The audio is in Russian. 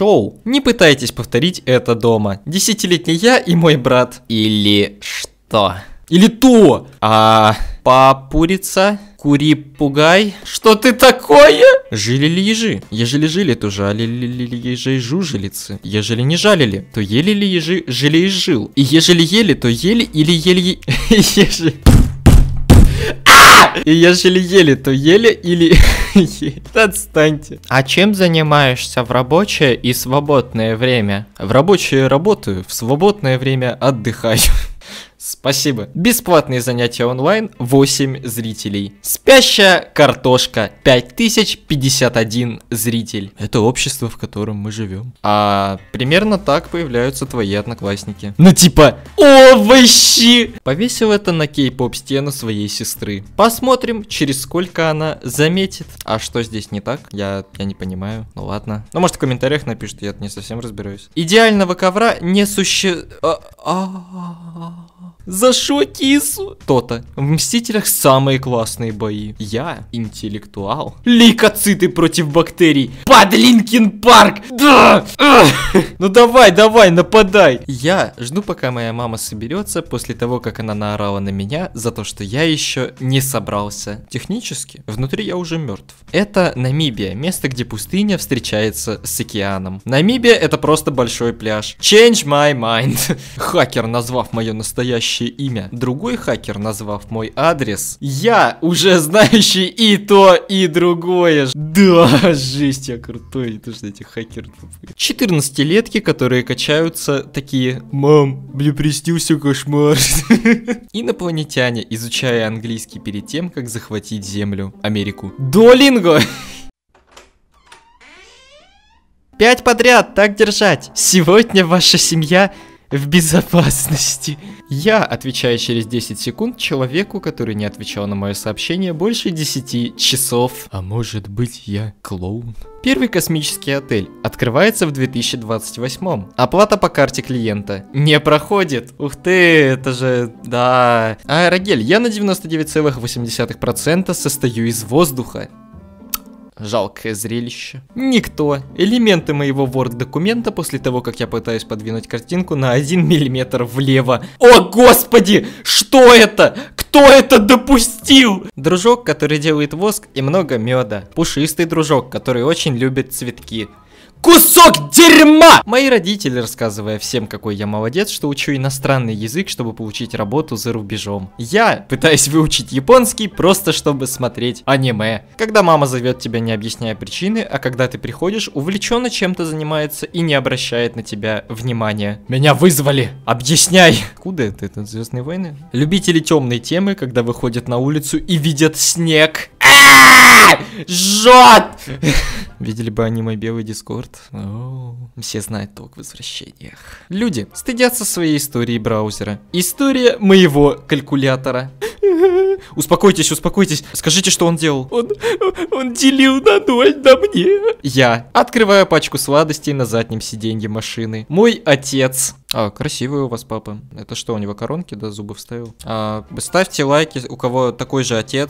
шоу. Не пытайтесь повторить это дома. Десятилетний я и мой брат. Или что? Или то! А папурица? Кури пугай. Что ты такое? Жили ли ежи? Ежели жили, то жалили ли, ли, жужелицы. Ежели не жалили, то ели ли ежи жили и жил. И ежели ели, то ели или ели... Ежели... А! И ежели ели, то ели или есть. Отстаньте. А чем занимаешься в рабочее и свободное время? В рабочее работаю, в свободное время отдыхаю. Спасибо. Бесплатные занятия онлайн 8 зрителей. Спящая картошка 5051 зритель. Это общество, в котором мы живем. А примерно так появляются твои одноклассники. Ну типа овощи. Повесил это на кей-поп стену своей сестры. Посмотрим, через сколько она заметит. А что здесь не так? Я, я не понимаю. Ну ладно. Ну может в комментариях напишут, я не совсем разбираюсь. Идеального ковра не суще... А -а -а -а. За шо кису? То-то. В Мстителях самые классные бои. Я интеллектуал. Лейкоциты против бактерий. Подлинкин парк. Да! Ну давай, давай, нападай. Я жду, пока моя мама соберется после того, как она наорала на меня за то, что я еще не собрался. Технически, внутри я уже мертв. Это Намибия, место, где пустыня встречается с океаном. Намибия это просто большой пляж. Change my mind. Хакер, назвав мое настоящее знающее имя. Другой хакер, назвав мой адрес, я уже знающий и то, и другое. Да, жесть, я крутой, то что эти хакеры 14-летки, которые качаются такие, мам, мне приснился кошмар. Инопланетяне, изучая английский перед тем, как захватить Землю, Америку. Долинго! Пять подряд, так держать. Сегодня ваша семья в безопасности. Я отвечаю через 10 секунд человеку, который не отвечал на мое сообщение больше 10 часов. А может быть я клоун? Первый космический отель открывается в 2028. Оплата по карте клиента не проходит. Ух ты, это же... Да. Аэрогель, я на 99,8% состою из воздуха. Жалкое зрелище. Никто. Элементы моего Word-документа после того, как я пытаюсь подвинуть картинку на 1 миллиметр влево. О, господи! Что это? Кто это допустил? Дружок, который делает воск и много меда. Пушистый дружок, который очень любит цветки. Кусок дерьма! Мои родители, рассказывая всем, какой я молодец, что учу иностранный язык, чтобы получить работу за рубежом. Я пытаюсь выучить японский, просто чтобы смотреть аниме. Когда мама зовет тебя, не объясняя причины, а когда ты приходишь, увлеченно чем-то занимается и не обращает на тебя внимания. Меня вызвали! Объясняй! Куда это? Это Звездные войны? Любители темной темы, когда выходят на улицу и видят снег. Жжет! Видели бы аниме Белый Дискорд? Все знают толк в возвращениях. Люди стыдятся своей истории браузера. История моего калькулятора. Успокойтесь, успокойтесь. Скажите, что он делал. Он, он делил на ноль на мне. Я открываю пачку сладостей на заднем сиденье машины. Мой отец. А, красивый у вас папа. Это что, у него коронки, да, зубы вставил? А, ставьте лайки, у кого такой же отец,